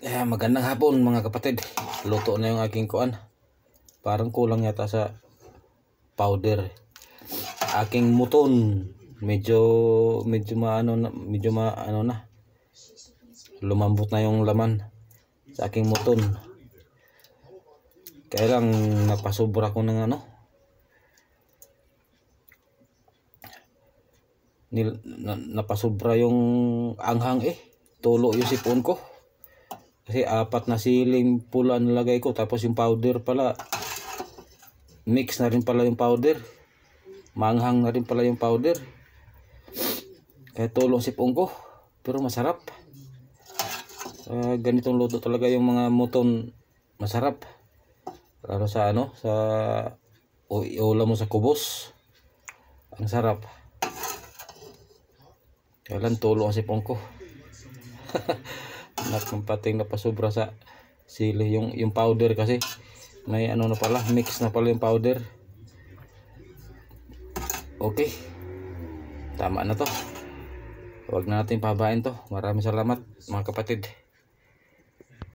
Eh, magandang hapon mga kapatid. Luto na yung aking kuan. Parang kulang yata sa powder. Aking muton. Medyo medyo maano na, medyo maano na. Lumambot na yung laman sa aking muton. Kaya lang napasobra ko ng ano. Nil, na, napasubra yung anghang eh. Tulo yung sipon ko. Kasi apat na siling pula nilagay ko. Tapos yung powder pala. Mix na rin pala yung powder. Manghang na rin pala yung powder. Kaya tulong sipong ko. Pero masarap. Uh, ganitong luto talaga yung mga muton. Masarap. Lalo sa ano? Sa o iula mo sa kubos. Ang sarap. Kailan tulong sipong ko. lahat ng pating napasobra sa sili yung, yung powder kasi may ano na pala mix na pala yung powder okay tama na to huwag na natin pabain to maraming salamat mga kapatid